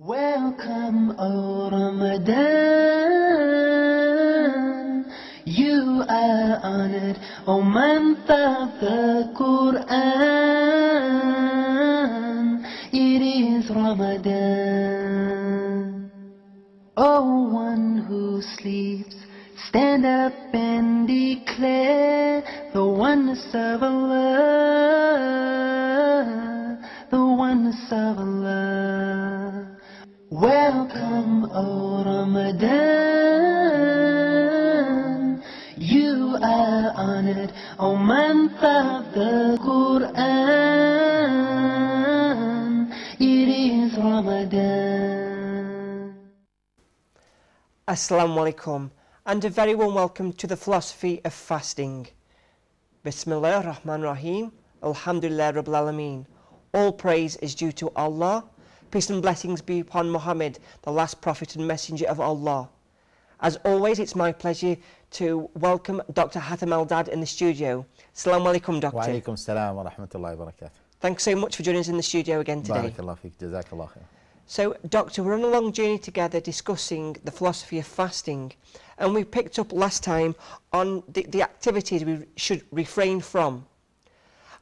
Welcome, O Ramadan. You are honored, O month of the Quran. It is Ramadan. O one who sleeps, stand up and declare the oneness of Allah. the It is Ramadan. Assalamu alaikum and a very warm welcome to the philosophy of fasting. Bismillah rahman rahim. Alhamdulillah Rabbil Alameen. All praise is due to Allah. Peace and blessings be upon Muhammad, the last prophet and messenger of Allah. As always, it's my pleasure to welcome Dr. Hatham Eldad in the studio. Salam alaikum, Doctor. Wa alaikum salam wa rahmatullahi wa barakatuh. Thanks so much for joining us in the studio again today. Barakallah fiqh, jazakallah khair. So, Doctor, we're on a long journey together discussing the philosophy of fasting. And we picked up last time on the, the activities we should refrain from.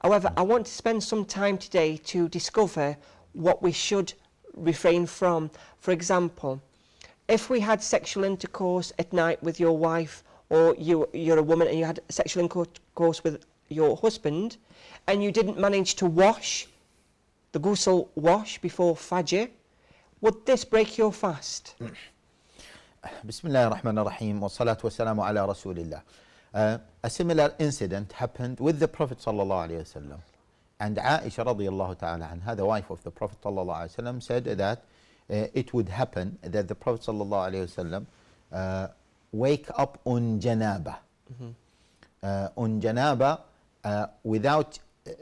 However, I want to spend some time today to discover what we should refrain from. For example, if we had sexual intercourse at night with your wife or you, you're a woman and you had sexual intercourse with your husband and you didn't manage to wash, the ghusl wash before Fajr, would this break your fast? بسم الله الرحمن الرحيم والصلاة والسلام على a similar incident happened with the Prophet sallallahu alaihi wasallam, And Aisha رضي الله تعالى the wife of the Prophet sallallahu alaihi wasallam said that uh, it would happen that the Prophet ﷺ uh, wake up on janaba, mm -hmm. uh, on janaba uh, without uh,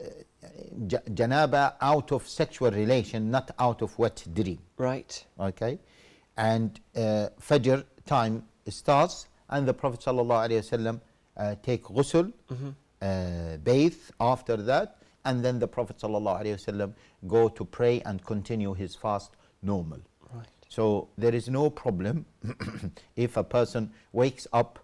janaba out of sexual relation, not out of wet dream. Right. Okay, and uh, fajr time starts, and the Prophet ﷺ uh, take ghusl, mm -hmm. bathe after that, and then the Prophet ﷺ go to pray and continue his fast normal. Right. So there is no problem if a person wakes up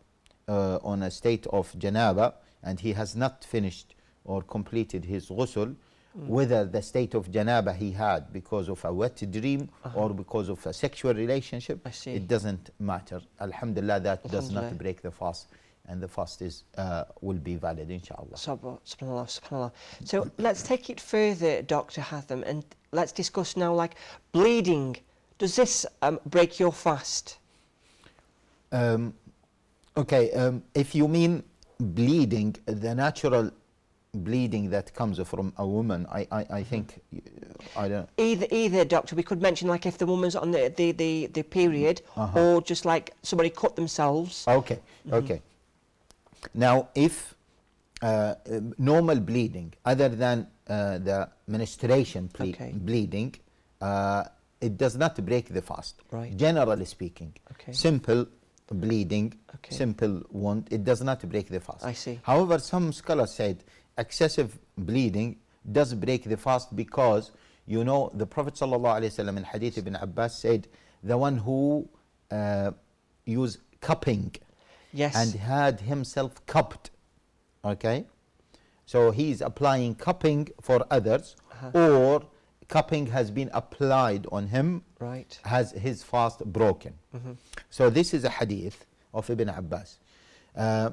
uh, on a state of janaba and he has not finished or completed his ghusl, Mm. whether the state of janaba he had because of a wet dream uh -huh. or because of a sexual relationship, it doesn't matter. Alhamdulillah, that does not break the fast and the fast is, uh, will be valid, inshallah. subhanallah, subhanallah. So let's take it further, Dr. Hatham, and let's discuss now like bleeding. Does this um, break your fast? Um, okay, um, if you mean bleeding, the natural bleeding that comes from a woman, I, I, I think, I don't Either, either, doctor, we could mention like if the woman's on the, the, the, the period uh -huh. or just like somebody cut themselves. Okay, mm -hmm. okay. Now, if uh, uh, normal bleeding other than uh, the menstruation okay. bleeding, uh, it does not break the fast. Right. Generally speaking, okay. simple bleeding, okay. simple wound, it does not break the fast. I see. However, some scholars said excessive bleeding does break the fast because you know the Prophet ﷺ in Hadith Ibn Abbas said the one who uh, use cupping Yes. And had himself cupped. Okay? So he is applying cupping for others uh -huh. or cupping has been applied on him. Right. Has his fast broken. Mm -hmm. So this is a hadith of Ibn Abbas. Uh,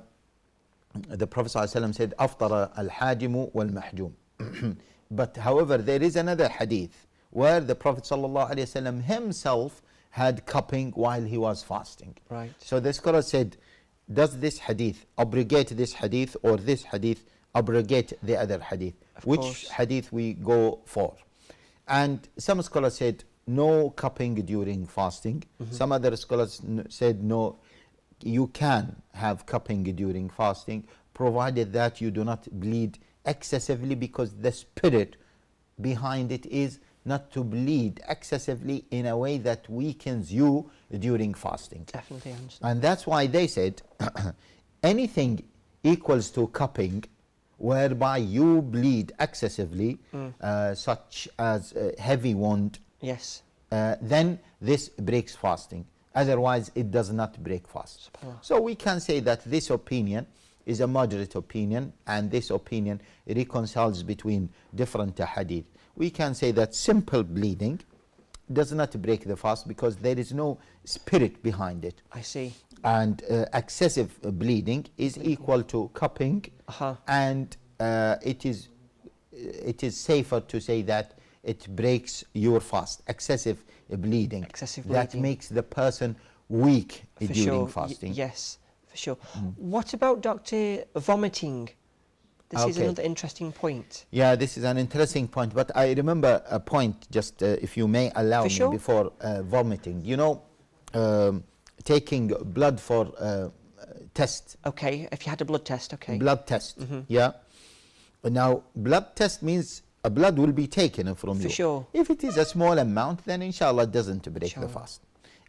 the Prophet ﷺ said, al-hajjum wal-mahjum." but however, there is another hadith where the Prophet ﷺ himself had cupping while he was fasting. Right. So the scholar said, does this hadith abrogate this hadith or this hadith abrogate the other hadith? Of Which course. hadith we go for? And some scholars said no cupping during fasting. Mm -hmm. Some other scholars said no, you can have cupping during fasting, provided that you do not bleed excessively because the spirit behind it is not to bleed excessively in a way that weakens you during fasting. Definitely understand. And that's why they said anything equals to cupping whereby you bleed excessively, mm. uh, such as heavy wound. Yes. Uh, then this breaks fasting. Otherwise, it does not break fast. So we can say that this opinion is a moderate opinion, and this opinion reconciles between different hadith we can say that simple bleeding does not break the fast because there is no spirit behind it. I see. And uh, excessive bleeding is equal to cupping, uh -huh. and uh, it is it is safer to say that it breaks your fast. Excessive bleeding. Excessive bleeding. That makes the person weak for during sure. fasting. Y yes, for sure. Mm. What about doctor vomiting? This okay. is another interesting point. Yeah, this is an interesting point. But I remember a point, just uh, if you may allow for me, sure. before uh, vomiting. You know, um, taking blood for uh, test. Okay, if you had a blood test, okay. Blood test, mm -hmm. yeah. Now, blood test means a blood will be taken from for you. For sure. If it is a small amount, then inshallah it doesn't break sure. the fast.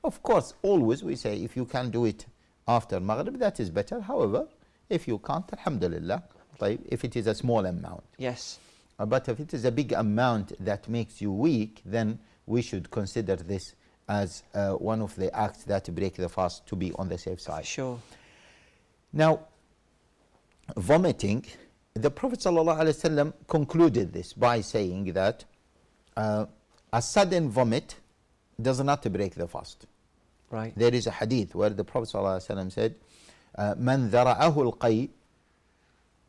Of course, always we say if you can do it after Maghrib, that is better. However, if you can't, alhamdulillah if it is a small amount. Yes. Uh, but if it is a big amount that makes you weak, then we should consider this as uh, one of the acts that break the fast to be on the safe side. Sure. Now, vomiting, the Prophet ﷺ concluded this by saying that uh, a sudden vomit does not break the fast. Right. There is a hadith where the Prophet ﷺ said, uh, "Man ذرأه القيء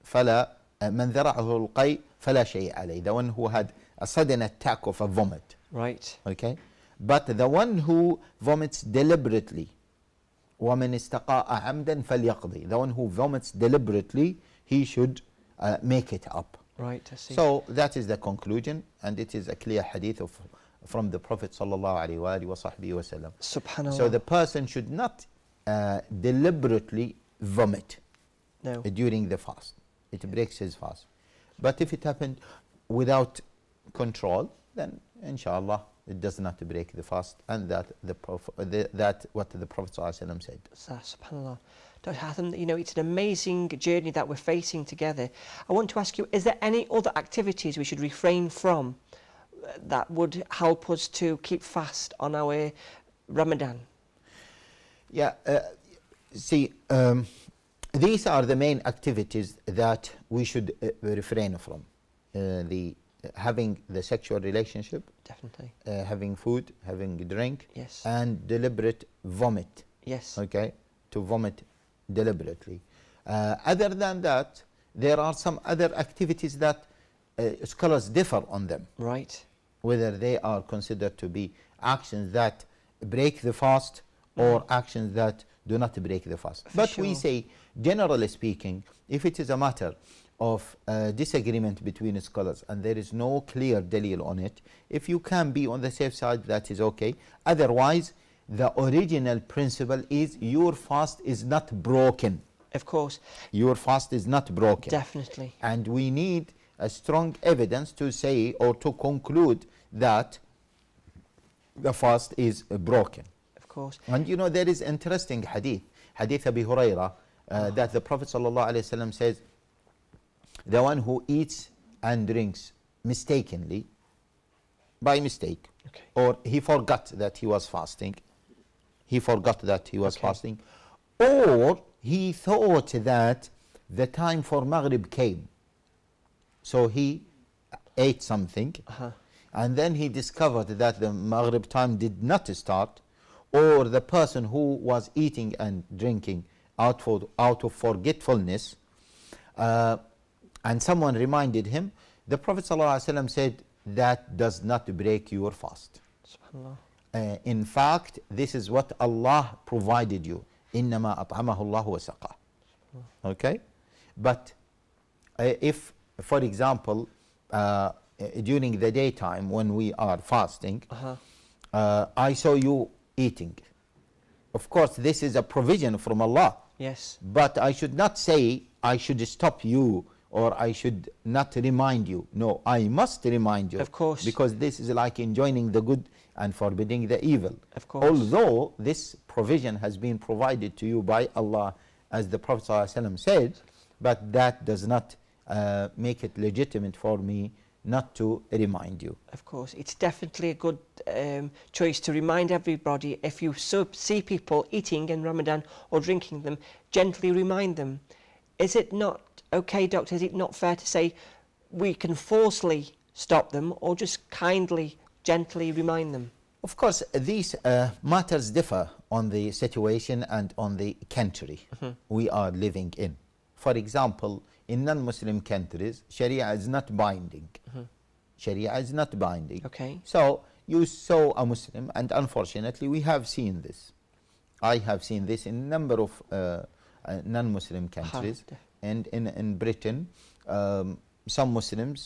فلا من ذرعه القيء فلا شيء عليه the one who had a sudden attack of a vomit right okay but the one who vomits deliberately ومن استقاء عمدا فليقضي the one who vomits deliberately he should uh, make it up right I see. so that is the conclusion and it is a clear hadith of from the Prophet sallallahu Subhanallah. So the person should not uh, deliberately vomit no. Uh, during the fast it breaks his fast. But if it happened without control, then inshallah it does not break the fast and that the, Prophet, the that what the Prophet said. Subhanallah. Dr. Hatham, you know, it's an amazing journey that we're facing together. I want to ask you, is there any other activities we should refrain from uh, that would help us to keep fast on our Ramadan? Yeah, uh, see, um, these are the main activities that we should uh, refrain from uh, the uh, having the sexual relationship definitely uh, having food having drink yes and deliberate vomit yes okay to vomit deliberately uh, other than that there are some other activities that uh, scholars differ on them right whether they are considered to be actions that break the fast mm. or actions that do not break the fast For but sure. we say Generally speaking, if it is a matter of uh, disagreement between scholars and there is no clear delil on it, if you can be on the safe side, that is okay. Otherwise, the original principle is your fast is not broken. Of course. Your fast is not broken. Definitely. And we need a strong evidence to say or to conclude that the fast is broken. Of course. And you know, there is interesting hadith, hadith Abi Hurairah, uh, that the Prophet ﷺ says, the one who eats and drinks mistakenly, by mistake, okay. or he forgot that he was fasting, he forgot that he was okay. fasting, or he thought that the time for Maghrib came. So he ate something, uh -huh. and then he discovered that the Maghrib time did not start, or the person who was eating and drinking out, out of forgetfulness. Uh, and someone reminded him, the Prophet ﷺ said, that does not break your fast. Uh, in fact, this is what Allah provided you. إِنَّمَا أَطْعَمَهُ Okay? But uh, if, for example, uh, uh, during the daytime when we are fasting, -huh. Uh, I saw you eating. Of course, this is a provision from Allah. Yes. But I should not say, I should stop you or I should not remind you. No, I must remind you. Of course. Because this is like enjoining the good and forbidding the evil. Of course. Although this provision has been provided to you by Allah, as the Prophet ﷺ said, but that does not uh, make it legitimate for me not to remind you. Of course, it's definitely a good um, choice to remind everybody if you so see people eating in Ramadan or drinking them, gently remind them. Is it not okay, doctor, is it not fair to say we can forcefully stop them or just kindly, gently remind them? Of course, these uh, matters differ on the situation and on the country mm -hmm. we are living in. For example, in non-Muslim countries, Sharia is not binding. Mm -hmm. Sharia is not binding. Okay. So you saw a Muslim, and unfortunately, we have seen this. I have seen this in a number of uh, uh non-Muslim countries, Hard. and in in Britain, um, some Muslims.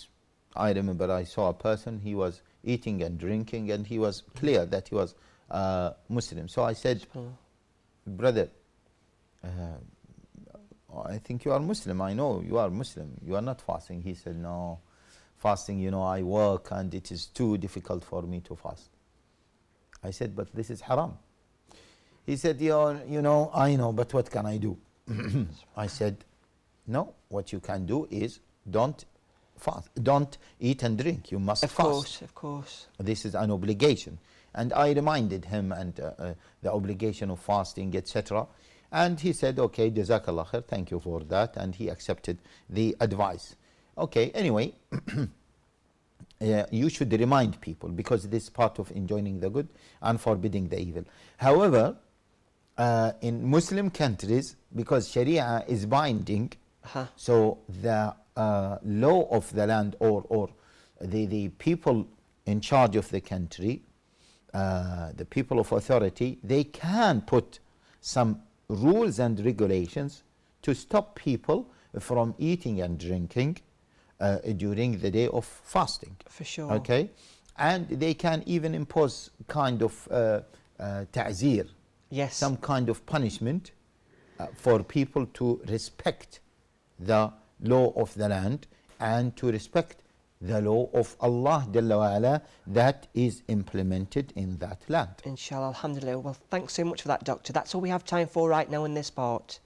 I remember I saw a person. He was eating and drinking, and he was clear mm-hmm. that he was uh, Muslim. So I said, "Brother, uh, I think you are Muslim. I know you are Muslim. You are not fasting. He said, No, fasting, you know, I work and it is too difficult for me to fast. I said, But this is haram. He said, You know, I know, but what can I do? I said, No, what you can do is don't fast, don't eat and drink. You must of fast. Of course, of course. This is an obligation. And I reminded him and uh, uh, the obligation of fasting, etc. And he said, okay, Jazakallah khair, thank you for that. And he accepted the advice. Okay, anyway, uh, you should remind people because this is part of enjoining the good and forbidding the evil. However, uh, in Muslim countries, because Sharia is binding, huh. so the uh, law of the land or, or the, the people in charge of the country, uh, the people of authority, they can put some rules and regulations to stop people from eating and drinking uh, during the day of fasting. For sure. Okay? And they can even impose kind of uh, uh ta'zir. Yes. Some kind of punishment uh, for people to respect the law of the land and to respect the law of Allah Jalla that is implemented in that land. Inshallah, alhamdulillah. Well, thanks so much for that, Doctor. That's all we have time for right now in this part.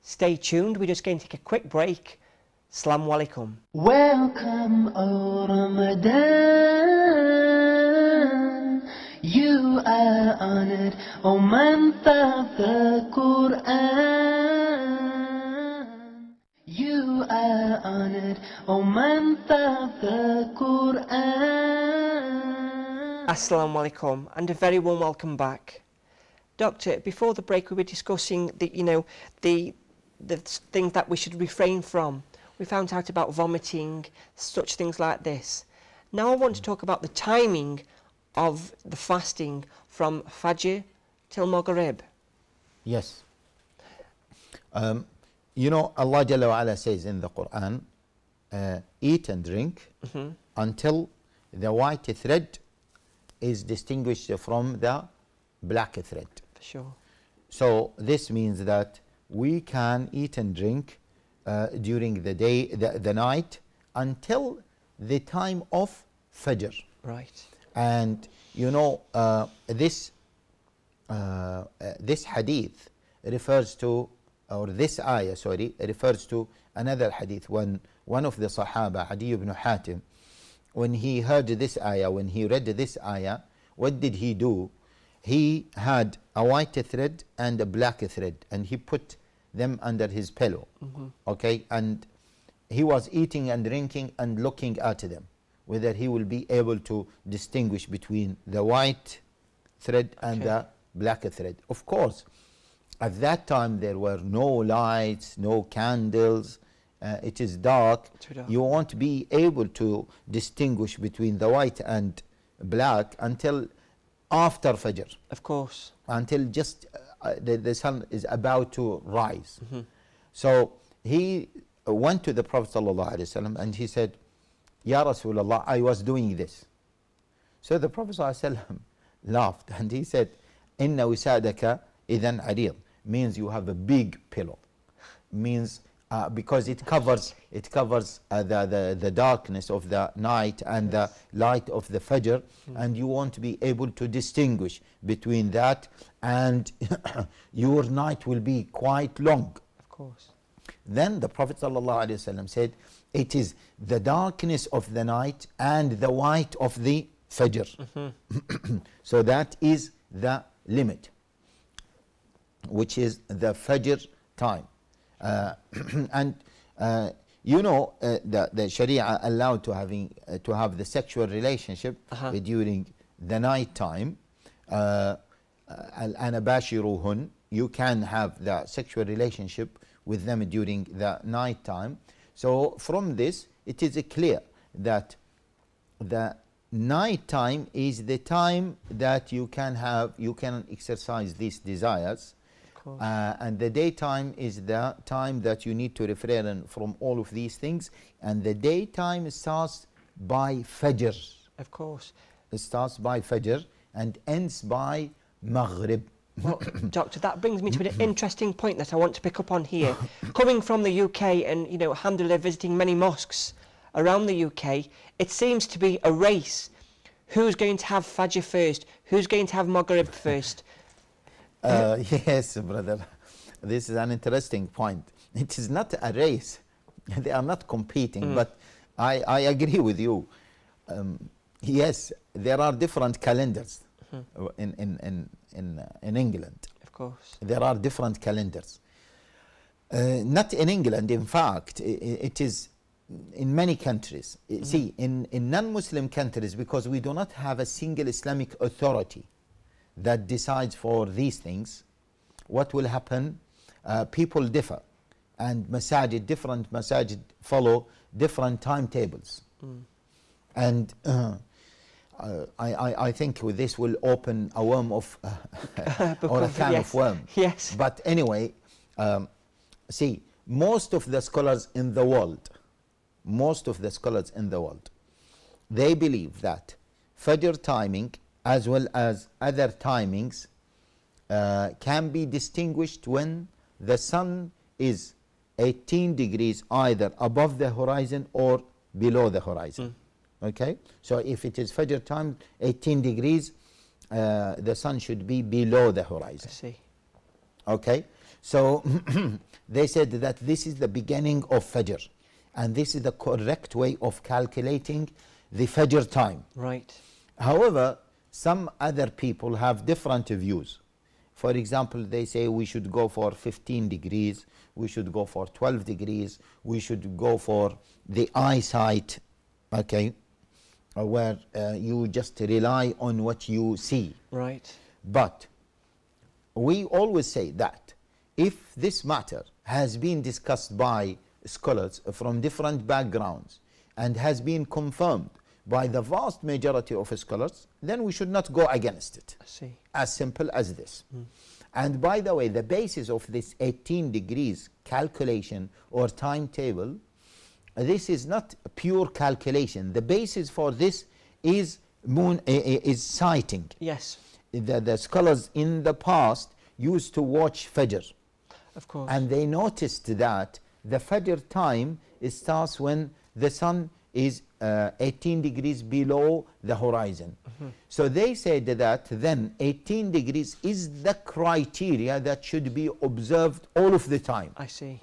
Stay tuned, we're just going to take a quick break. Slam walikum. Welcome, O Ramadan. You are honored, O month of the Quran are honored, O month of the Quran. Assalamu alaikum and a very warm welcome back. Doctor, before the break we were discussing the, you know, the, the things that we should refrain from. We found out about vomiting, such things like this. Now I want to talk about the timing of the fasting from Fajr till Maghrib. Yes. Um, you know, Allah Jalla wa ala says in the Quran, uh, eat and drink mm -hmm. until the white thread is distinguished from the black thread. For sure. So this means that we can eat and drink uh, during the day, the, the night, until the time of Fajr. Right. And you know uh, this uh, uh, this hadith refers to or this ayah, sorry, refers to another hadith. When one of the Sahaba, Adi ibn Hatim, when he heard this ayah, when he read this ayah, what did he do? He had a white thread and a black thread, and he put them under his pillow. Mm -hmm. Okay, and he was eating and drinking and looking at them, whether he will be able to distinguish between the white thread okay. and the black thread. Of course, at that time, there were no lights, no candles. Uh, it is dark. dark. You won't be able to distinguish between the white and black until after Fajr. Of course. Until just uh, uh the, the, sun is about to rise. Mm -hmm. So he went to the Prophet ﷺ and he said, Ya Rasulullah, I was doing this. So the Prophet ﷺ laughed and he said, "Inna wisa'daka إذا عريض means you have a big pillow. Means uh, because it covers it covers uh, the, the the darkness of the night and yes. the light of the fajr, mm. and you won't be able to distinguish between that, and your night will be quite long. Of course. Then the Prophet ﷺ said, "It is the darkness of the night and the white of the fajr." Mm -hmm. so that is the limit which is the Fajr time. Uh, and uh, you know uh, the, the Sharia allowed to having uh, to have the sexual relationship -huh. during the night time. Uh, anabashiruhun, you can have the sexual relationship with them during the night time. So from this, it is clear that the night time is the time that you can have you can exercise these desires course. Uh, and the daytime is the time that you need to refrain from all of these things. And the daytime starts by Fajr. Of course. It starts by Fajr and ends by Maghrib. Well, Doctor, that brings me to an interesting point that I want to pick up on here. Coming from the UK and, you know, alhamdulillah, visiting many mosques around the UK, it seems to be a race. Who's going to have Fajr first? Who's going to have Maghrib first? Uh, yes, brother. This is an interesting point. It is not a race. They are not competing, mm. but I, I agree with you. Um, yes, there are different calendars mm. in, in, in, in, uh, in England. Of course. There are different calendars. Uh, not in England, in fact, it is in many countries. Mm. See, in, in non-Muslim countries, because we do not have a single Islamic authority, that decides for these things, what will happen? Uh, people differ, and masajid, different masajid follow different timetables. Mm. And uh, I, I, I, think this will open a worm of, or a can yes. of worm. Yes. But anyway, um, see, most of the scholars in the world, most of the scholars in the world, they believe that Fajr timing as well as other timings uh, can be distinguished when the sun is 18 degrees either above the horizon or below the horizon. Mm. Okay, so if it is Fajr time, 18 degrees, uh, the sun should be below the horizon. I see. Okay, so they said that this is the beginning of Fajr, and this is the correct way of calculating the Fajr time. Right. However, some other people have different views. For example, they say we should go for 15 degrees, we should go for 12 degrees, we should go for the eyesight, okay, where uh, you just rely on what you see. Right. But we always say that if this matter has been discussed by scholars from different backgrounds and has been confirmed by the vast majority of scholars, then we should not go against it. I see. As simple as this. Mm. And by the way, the basis of this 18 degrees calculation or timetable, this is not pure calculation. The basis for this is moon uh, is sighting. Yes. The, the scholars in the past used to watch Fajr. Of course. And they noticed that the Fajr time starts when the sun is uh, 18 degrees below the horizon. Mm -hmm. So they said that then 18 degrees is the criteria that should be observed all of the time. I see.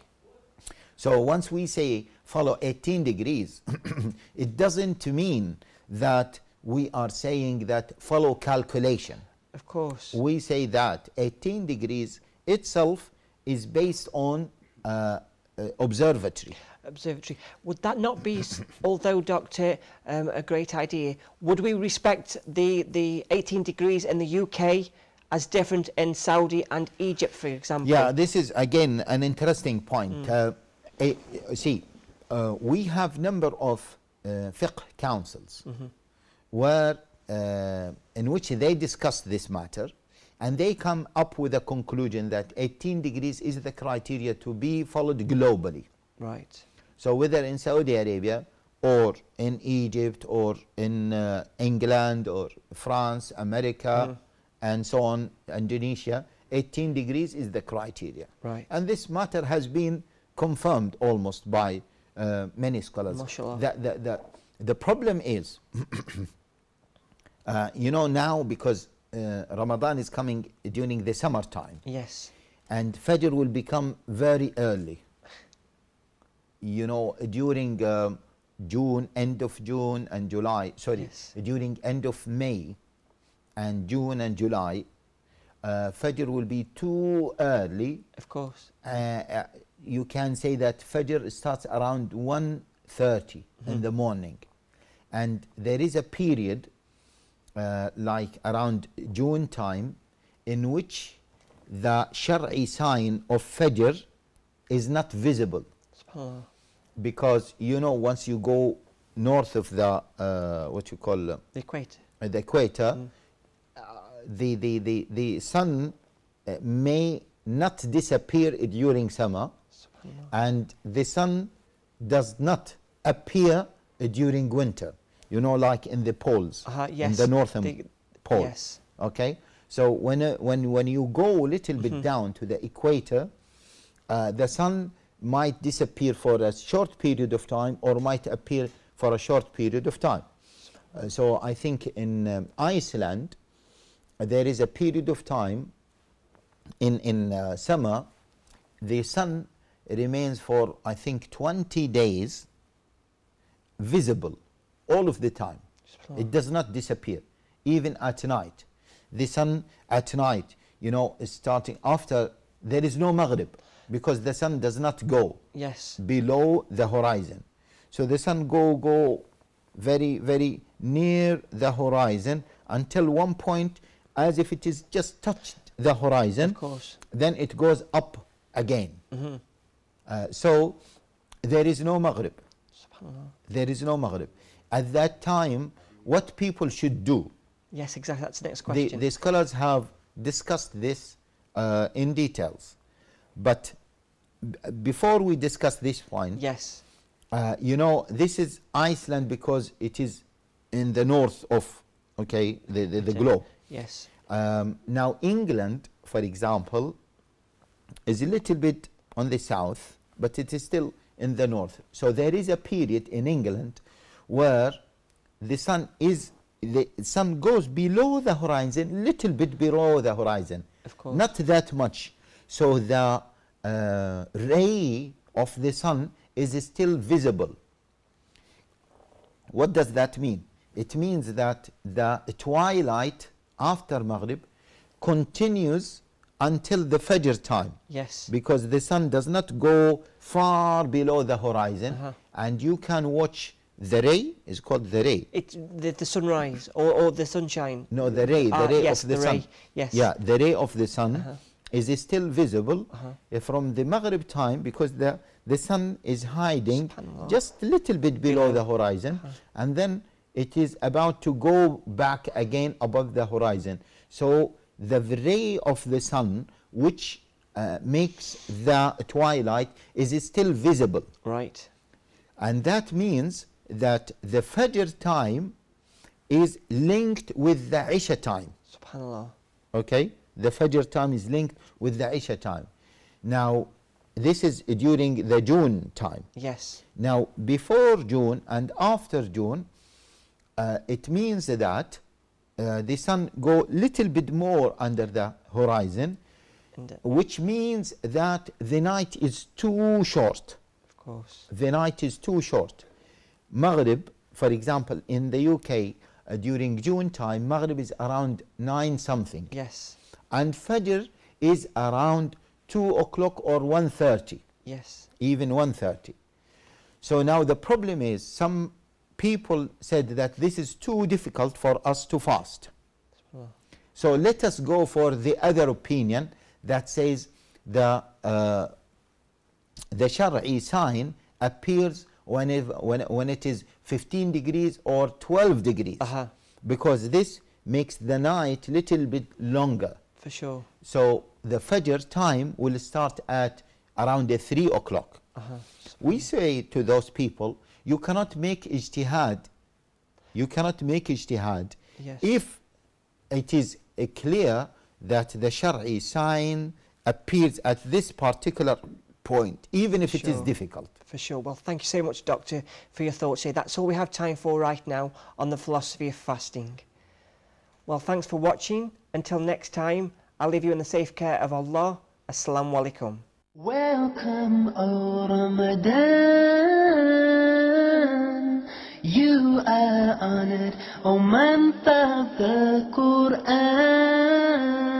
So once we say follow 18 degrees, it doesn't mean that we are saying that follow calculation. Of course. We say that 18 degrees itself is based on uh, uh, observatory. Observatory. Would that not be, although, Doctor, um, a great idea, would we respect the, the 18 degrees in the UK as different in Saudi and Egypt, for example? Yeah, this is, again, an interesting point. Mm. Uh, eh, see, uh, we have number of uh, fiqh councils mm -hmm. where, uh, in which they discuss this matter and they come up with a conclusion that 18 degrees is the criteria to be followed globally. Right. So whether in Saudi Arabia or in Egypt or in uh, England or France, America, mm. and so on, Indonesia, 18 degrees is the criteria. Right. And this matter has been confirmed almost by uh, many scholars. That the, the, the problem is, uh, you know, now because uh, Ramadan is coming during the summertime. Yes. And Fajr will become very early you know, during uh, June, end of June and July, sorry, yes. during end of May and June and July, uh, Fajr will be too early. Of course. Uh, uh you can say that Fajr starts around 1.30 mm -hmm. in the mm-hmm. morning. And there is a period uh, like around June time in which the Shari sign of Fajr is not visible. Oh because you know once you go north of the uh, what you call uh, the equator, uh, the equator, mm. Uh, the, the the the sun uh, may not disappear during summer, and the sun does not appear uh, during winter. You know, like in the poles, -huh, yes. in the northern the, pole. Yes. Okay. So when when when you go a little bit mm -hmm. down to the equator, the sun might disappear for a short period of time or might appear for a short period of time. Uh, so I think in um, Iceland, there is a period of time in, in uh, summer, the sun remains for I think 20 days visible all of the time. It does not disappear, even at night. The sun at night, you know, is starting after, there is no Maghrib because the sun does not go yes. below the horizon. So the sun go go very very near the horizon until one point as if it is just touched the horizon. Of course. Then it goes up again. Mm -hmm. uh, so there is no Maghrib. There is no Maghrib. At that time, what people should do? Yes, exactly. That's the next question. The, the scholars have discussed this uh, in details. But before we discuss this point, yes, uh, you know this is Iceland because it is in the north of okay the the, the globe. Yes. Um, now England, for example, is a little bit on the south, but it is still in the north. So there is a period in England where the sun is the sun goes below the horizon, little bit below the horizon. Of course. Not that much. So the uh, ray of the sun is still visible. What does that mean? It means that the twilight after Maghrib continues until the Fajr time. Yes. Because the sun does not go far below the horizon uh -huh. and you can watch the ray is called the ray. It's the, the sunrise or, or the sunshine. No, the ray, the ah, ray yes, of the, the ray. sun. Yes. Yeah, the ray of the sun. Uh -huh is still visible uh -huh. Eh, from the Maghrib time because the, the sun is hiding just a little bit below yeah. the horizon uh -huh. and then it is about to go back again above the horizon. So the ray of the sun which uh, makes the twilight is still visible. Right. And that means that the Fajr time is linked with the Isha time. SubhanAllah. Okay the Fajr time is linked with the Isha time. Now, this is during the June time. Yes. Now, before June and after June, uh, it means that uh, the sun go little bit more under the horizon, which means that the night is too short. Of course. The night is too short. Maghrib, for example, in the UK, uh, during June time, Maghrib is around 9 something. Yes and Fajr is around 2 o'clock or 1.30. Yes. Even 1.30. So now the problem is some people said that this is too difficult for us to fast. So let us go for the other opinion that says the uh, the Shari sign appears when, when, when it is 15 degrees or 12 degrees. Uh -huh. Because this makes the night little bit longer. For sure. So the Fajr time will start at around the 3 o'clock. Uh -huh. We say to those people, you cannot make ijtihad. You cannot make ijtihad yes. if it is uh, clear that the Shari sign appears at this particular point, even if sure. it is difficult. For sure. Well, thank you so much, Doctor, for your thoughts here. That's all we have time for right now on the philosophy of fasting. Well, thanks for watching. Until next time, I'll leave you in the safe care of Allah. Assalamu alaikum. Welcome, O Ramadan. You are honored, O month of the Quran.